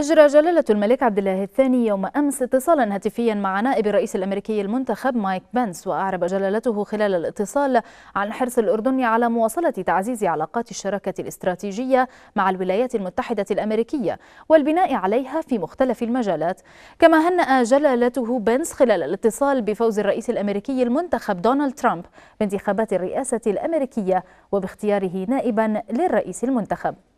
أجرى جلالة الملك عبد الله الثاني يوم أمس اتصالا هاتفيا مع نائب الرئيس الأمريكي المنتخب مايك بنس وأعرب جلالته خلال الاتصال عن حرص الأردن على مواصلة تعزيز علاقات الشراكة الاستراتيجية مع الولايات المتحدة الأمريكية والبناء عليها في مختلف المجالات كما هنأ جلالته بنس خلال الاتصال بفوز الرئيس الأمريكي المنتخب دونالد ترامب بانتخابات الرئاسة الأمريكية وباختياره نائبا للرئيس المنتخب